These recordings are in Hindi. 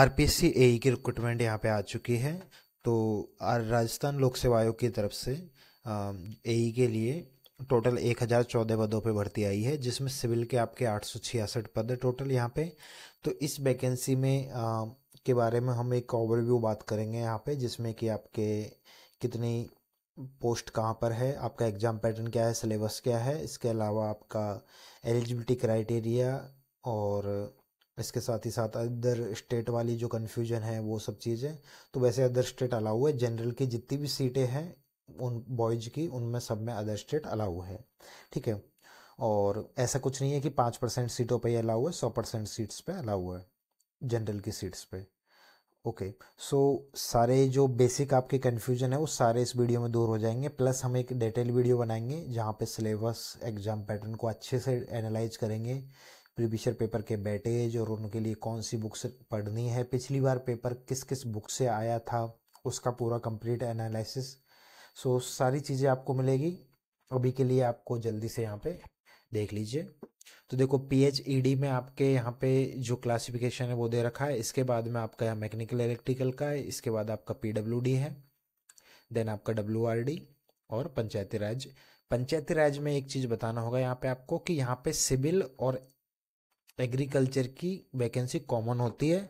आरपीसी ए e की रिक्रूटमेंट यहाँ पे आ चुकी है तो राजस्थान लोक सेवा आयोग की तरफ से ए e के लिए टोटल एक हज़ार चौदह पदों पर भर्ती आई है जिसमें सिविल के आपके आठ सौ छियासठ पद है टोटल यहाँ पे तो इस वैकेंसी में आ, के बारे में हम एक ओवरव्यू बात करेंगे यहाँ पे जिसमें कि आपके कितनी पोस्ट कहाँ पर है आपका एग्ज़ाम पैटर्न क्या है सिलेबस क्या है इसके अलावा आपका एलिजिबिलिटी क्राइटेरिया और इसके साथ ही साथ अदर स्टेट वाली जो कन्फ्यूजन है वो सब चीज़ें तो वैसे अदर स्टेट अलाउ है जनरल की जितनी भी सीटें हैं उन बॉयज की उनमें सब में अदर स्टेट अलाउ है ठीक है और ऐसा कुछ नहीं है कि पाँच परसेंट सीटों पर ही अलाउ है सौ परसेंट सीट्स पर अलाउ है जनरल की सीट्स पे ओके सो so, सारे जो बेसिक आपके कन्फ्यूजन है वो सारे इस वीडियो में दूर हो जाएंगे प्लस हम एक डिटेल वीडियो बनाएंगे जहाँ पे सिलेबस एग्जाम पैटर्न को अच्छे से एनालाइज करेंगे प्रीवियर पेपर के बैटेज और उनके लिए कौन सी बुक्स पढ़नी है पिछली बार पेपर किस किस बुक से आया था उसका पूरा कंप्लीट एनालिसिस सो सारी चीज़ें आपको मिलेगी अभी के लिए आपको जल्दी से यहाँ पे देख लीजिए तो देखो पी एच ई डी में आपके यहाँ पे जो क्लासिफिकेशन है वो दे रखा है इसके बाद में आपका यहाँ मैकेनिकल इलेक्ट्रिकल का है इसके बाद आपका पी डब्ल्यू डी है देन आपका डब्ल्यू आर डी और पंचायती राज पंचायती राज में एक चीज़ बताना होगा यहाँ पे आपको कि यहाँ पे सिविल और एग्रीकल्चर की वैकेंसी कॉमन होती है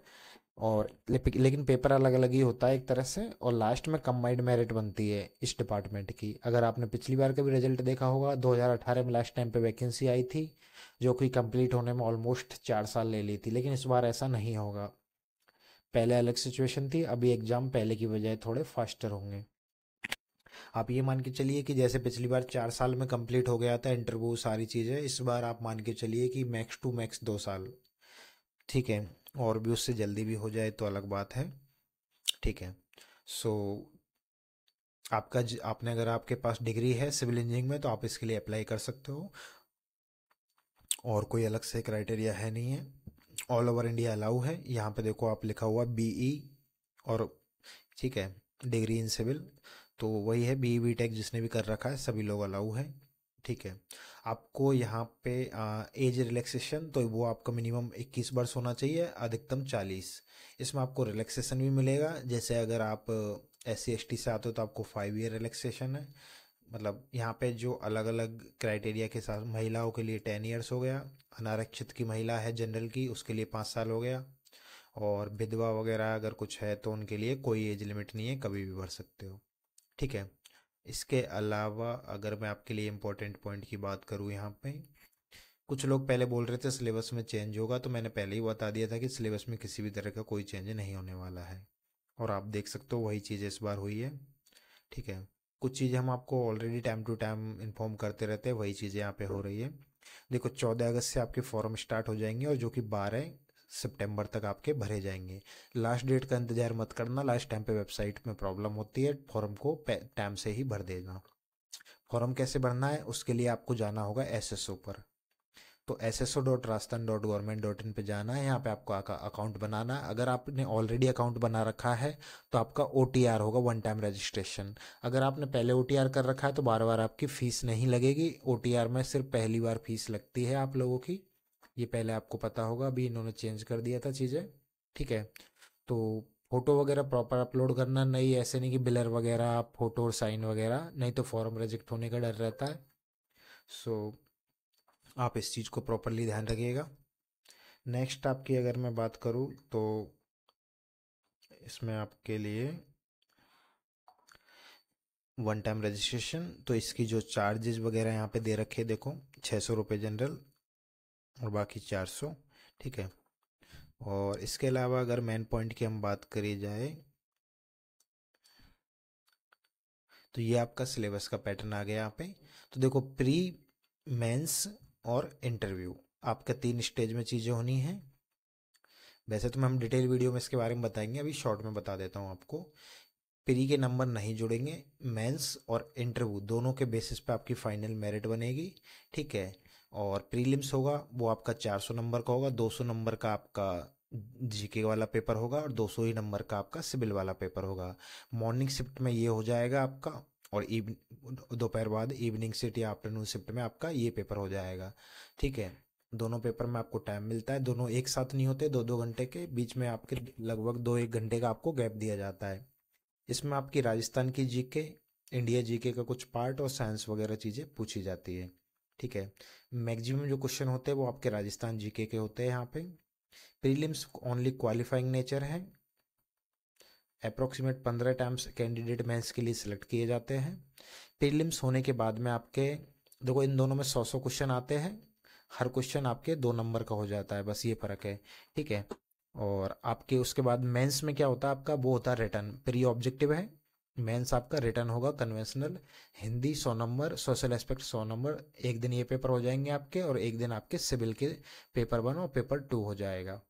और लेकिन पेपर अलग अलग ही होता है एक तरह से और लास्ट में कम्बाइंड मेरिट बनती है इस डिपार्टमेंट की अगर आपने पिछली बार का भी रिजल्ट देखा होगा 2018 में लास्ट टाइम पे वैकेंसी आई थी जो कि कंप्लीट होने में ऑलमोस्ट चार साल ले ली थी लेकिन इस बार ऐसा नहीं होगा पहले अलग सिचुएशन थी अभी एग्ज़ाम पहले की बजाय थोड़े फास्टर होंगे आप ये मान के चलिए कि जैसे पिछली बार चार साल में कंप्लीट हो गया था इंटरव्यू सारी चीज़ें इस बार आप मान के चलिए कि मैक्स टू मैक्स दो साल ठीक है और भी उससे जल्दी भी हो जाए तो अलग बात है ठीक है सो आपका आपने अगर आपके पास डिग्री है सिविल इंजीनियरिंग में तो आप इसके लिए अप्लाई कर सकते हो और कोई अलग से क्राइटेरिया है नहीं है ऑल ओवर इंडिया अलाउ है यहाँ पे देखो आप लिखा हुआ ई e और ठीक है डिग्री इन सिविल तो वही है बी बी टेक जिसने भी कर रखा है सभी लोग अलाउ है ठीक है आपको यहाँ पे आ, एज रिलैक्सेशन तो वो आपका मिनिमम 21 वर्ष होना चाहिए अधिकतम 40 इसमें आपको रिलैक्सेशन भी मिलेगा जैसे अगर आप एस सी से आते हो तो आपको फाइव ईयर रिलैक्सेशन है मतलब यहाँ पे जो अलग अलग क्राइटेरिया के साथ महिलाओं के लिए टेन ईयर्स हो गया अनारक्षित की महिला है जनरल की उसके लिए पाँच साल हो गया और विधवा वगैरह अगर कुछ है तो उनके लिए कोई एज लिमिट नहीं है कभी भी भर सकते हो ठीक है इसके अलावा अगर मैं आपके लिए इम्पोर्टेंट पॉइंट की बात करूँ यहाँ पे कुछ लोग पहले बोल रहे थे सिलेबस में चेंज होगा तो मैंने पहले ही बता दिया था कि सिलेबस में किसी भी तरह का कोई चेंज नहीं होने वाला है और आप देख सकते हो वही चीज़ इस बार हुई है ठीक है कुछ चीज़ें हम आपको already time to time inform करते रहते हैं वही चीज़ें यहाँ पे हो रही है देखो चौदह अगस्त से आपके फॉर्म स्टार्ट हो जाएंगे और जो कि बारह सितंबर तक आपके भरे जाएंगे लास्ट डेट का इंतजार मत करना लास्ट टाइम पे वेबसाइट में प्रॉब्लम होती है फॉर्म को टाइम से ही भर देना फॉर्म कैसे भरना है उसके लिए आपको जाना होगा एस पर तो S S O dot Rajasthan dot government dot in पर जाना है यहाँ पे आपको अकाउंट बनाना है अगर आपने ऑलरेडी अकाउंट बना रखा है तो आपका ओ टी आर होगा वन टाइम रजिस्ट्रेशन अगर आपने पहले ओ टी आर कर रखा है तो बार बार आपकी फ़ीस नहीं लगेगी ओ टी आर में सिर्फ पहली बार फीस लगती है आप लोगों की ये पहले आपको पता होगा अभी इन्होंने चेंज कर दिया था चीज़ें ठीक है तो फोटो वगैरह प्रॉपर अपलोड करना नहीं ऐसे नहीं कि बिलर वगैरह आप फोटो और साइन वगैरह नहीं तो फॉर्म रिजेक्ट होने का डर रहता है सो so, आप इस चीज़ को प्रॉपरली ध्यान रखिएगा नेक्स्ट आपकी अगर मैं बात करूँ तो इसमें आपके लिए वन टाइम रजिस्ट्रेशन तो इसकी जो चार्जेस वगैरह यहाँ पे दे रखे देखो छः सौ रुपये जनरल और बाकी 400 ठीक है और इसके अलावा अगर मेन पॉइंट की हम बात करी जाए तो ये आपका सिलेबस का पैटर्न आ गया यहाँ पे तो देखो प्री मेंस और इंटरव्यू आपका तीन स्टेज में चीज़ें होनी हैं वैसे तो मैं हम डिटेल वीडियो में इसके बारे में बताएंगे अभी शॉर्ट में बता देता हूँ आपको प्री के नंबर नहीं जुड़ेंगे मेंस और इंटरव्यू दोनों के बेसिस पे आपकी फाइनल मेरिट बनेगी ठीक है और प्रीलिम्स होगा वो आपका 400 नंबर का होगा 200 नंबर का आपका जीके वाला पेपर होगा और 200 ही नंबर का आपका सिविल वाला पेपर होगा मॉर्निंग शिफ्ट में ये हो जाएगा आपका और इवन दोपहर बाद इवनिंग शिफ्ट या आफ्टरनून शिफ्ट में आपका ये पेपर हो जाएगा ठीक है दोनों पेपर में आपको टाइम मिलता है दोनों एक साथ नहीं होते दो दो घंटे के बीच में आपके लगभग दो एक घंटे का आपको गैप दिया जाता है इसमें आपकी राजस्थान की जीके इंडिया जीके का कुछ पार्ट और साइंस वगैरह चीज़ें पूछी जाती है ठीक है मैक्सिमम जो क्वेश्चन होते हैं वो आपके राजस्थान जीके के होते हैं यहाँ पे प्रीलिम्स ओनली क्वालिफाइंग नेचर है अप्रोक्सीमेट पंद्रह टाइम्स कैंडिडेट मेंस के लिए सिलेक्ट किए जाते हैं प्रीलिम्स होने के बाद में आपके देखो इन दोनों में सौ सौ क्वेश्चन आते हैं हर क्वेश्चन आपके दो नंबर का हो जाता है बस ये फर्क है ठीक है और आपके उसके बाद मेंस में क्या होता है आपका वो होता है रिटर्न प्री ऑब्जेक्टिव है मेंस आपका रिटर्न होगा कन्वेंशनल हिंदी सौ नंबर सोशल एस्पेक्ट सौ नंबर एक दिन ये पेपर हो जाएंगे आपके और एक दिन आपके सिविल के पेपर वन और पेपर टू हो जाएगा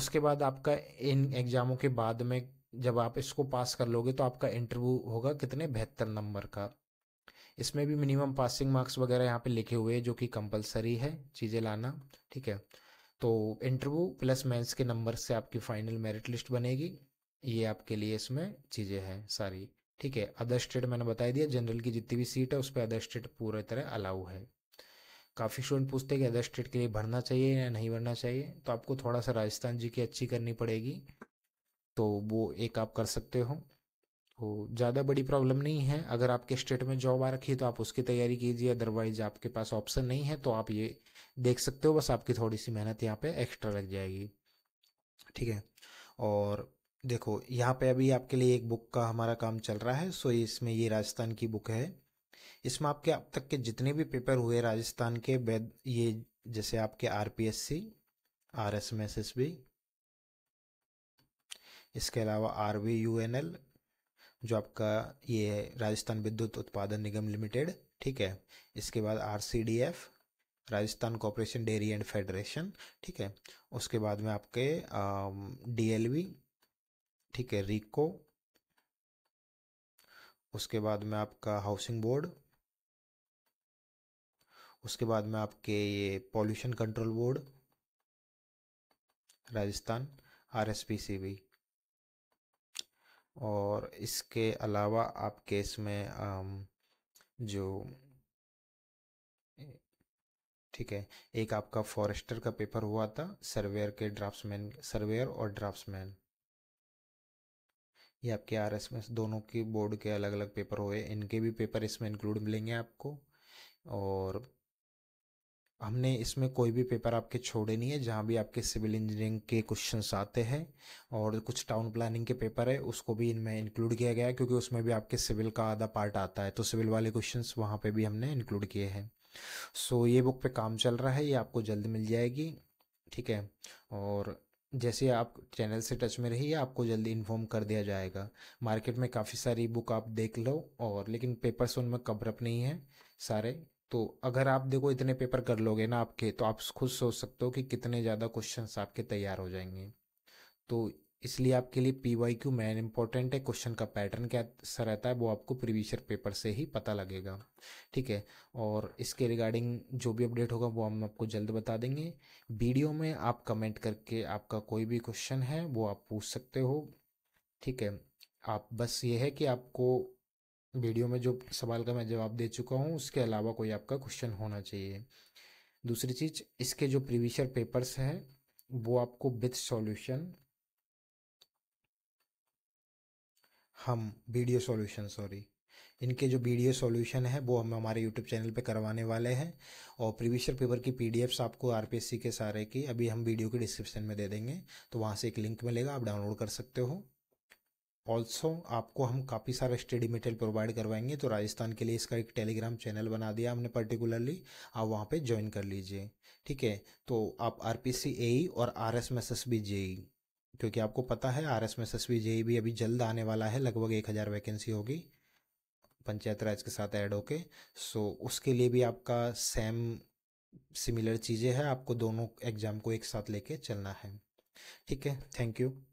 उसके बाद आपका इन एग्ज़ामों के बाद में जब आप इसको पास कर लोगे तो आपका इंटरव्यू होगा कितने बेहतर नंबर का इसमें भी मिनिमम पासिंग मार्क्स वगैरह यहाँ पे लिखे हुए हैं जो कि कंपलसरी है चीज़ें लाना ठीक है तो इंटरव्यू प्लस मेंस के नंबर से आपकी फाइनल मेरिट लिस्ट बनेगी ये आपके लिए इसमें चीज़ें हैं सारी ठीक है अदर स्टेट मैंने बताया दिया जनरल की जितनी भी सीट है उस पर अदर स्टेट पूरी तरह अलाउ है काफ़ी स्टूडेंट पूछते हैं कि अदर स्टेट के लिए भरना चाहिए या नहीं भरना चाहिए तो आपको थोड़ा सा राजस्थान जी की अच्छी करनी पड़ेगी तो वो एक आप कर सकते हो तो ज़्यादा बड़ी प्रॉब्लम नहीं है अगर आपके स्टेट में जॉब आ रखी है तो आप उसकी तैयारी कीजिए अदरवाइज आपके पास ऑप्शन नहीं है तो आप ये देख सकते हो बस आपकी थोड़ी सी मेहनत यहाँ पे एक्स्ट्रा लग जाएगी ठीक है और देखो यहाँ पे अभी आपके लिए एक बुक का हमारा काम चल रहा है सो इसमें ये राजस्थान की बुक है इसमें आपके अब तक के जितने भी पेपर हुए राजस्थान के वैद ये जैसे आपके R P S C R S M S S B इसके अलावा R V U N L जो आपका ये है राजस्थान विद्युत उत्पादन निगम लिमिटेड ठीक है इसके बाद R C D F Rajasthan cooperation dairy and federation ठीक है उसके बाद में आपके डी एल वी ठीक है रिको उसके बाद में आपका हाउसिंग बोर्ड उसके बाद में आपके ये pollution control board Rajasthan R S P C B और इसके अलावा आपके इसमें जो ठीक है एक आपका फॉरेस्टर का पेपर हुआ था सर्वेयर के ड्राफ्ट्समैन सर्वेयर और ड्राफ्ट्समैन ये आपके आर एस एस दोनों के बोर्ड के अलग अलग पेपर हुए इनके भी पेपर इसमें इंक्लूड मिलेंगे आपको और हमने इसमें कोई भी पेपर आपके छोड़े नहीं है जहाँ भी आपके सिविल इंजीनियरिंग के क्वेश्चन आते हैं और कुछ टाउन प्लानिंग के पेपर है उसको भी इनमें इंक्लूड किया गया है क्योंकि उसमें भी आपके सिविल का आधा पार्ट आता है तो सिविल वाले क्वेश्चन वहाँ पे भी हमने इंक्लूड किए हैं सो ये बुक पे काम चल रहा है ये आपको जल्द मिल जाएगी ठीक है और जैसे आप चैनल से टच में रहिए आपको जल्दी इन्फॉर्म कर दिया जाएगा मार्केट में काफ़ी सारी बुक आप देख लो और लेकिन पेपर्स उनमें कवरअप नहीं है सारे तो अगर आप देखो इतने पेपर कर लोगे ना आपके तो आप खुद सोच सकते हो कि कितने ज़्यादा क्वेश्चन आपके तैयार हो जाएंगे तो इसलिए आपके लिए P Y Q main important है क्वेश्चन का पैटर्न क्या रहता है वो आपको प्रीवियसर पेपर से ही पता लगेगा ठीक है और इसके रिगार्डिंग जो भी अपडेट होगा वो हम आपको जल्द बता देंगे वीडियो में आप कमेंट करके आपका कोई भी क्वेश्चन है वो आप पूछ सकते हो ठीक है आप बस ये है कि आपको वीडियो में जो सवाल का मैं जवाब दे चुका हूँ उसके अलावा कोई आपका क्वेश्चन होना चाहिए दूसरी चीज़ इसके जो प्रीवियसर पेपर्स हैं वो आपको विथ सॉल्यूशन हम वीडियो सॉल्यूशन सॉरी इनके जो वीडियो सॉल्यूशन है वो हम हमारे यूट्यूब चैनल पे करवाने वाले हैं और प्रीवियसर पेपर की पीडीएफ्स आपको आरपीएससी के सारे की अभी हम वीडियो के डिस्क्रिप्शन में दे देंगे तो वहाँ से एक लिंक मिलेगा आप डाउनलोड कर सकते हो ऑल्सो आपको हम काफ़ी सारा स्टडी मटेरियल प्रोवाइड करवाएंगे तो राजस्थान के लिए इसका एक टेलीग्राम चैनल बना दिया हमने पर्टिकुलरली आप वहाँ पे ज्वाइन कर लीजिए ठीक है तो आप आर पी सी ए और R S M S S B JE क्योंकि आपको पता है आर एस में एस जेई भी अभी जल्द आने वाला है लगभग एक हज़ार वैकेंसी होगी पंचायत राज के साथ ऐड होके सो उसके लिए भी आपका सेम सिमिलर चीज़ें हैं आपको दोनों एग्ज़ाम को एक साथ लेके चलना है ठीक है थैंक यू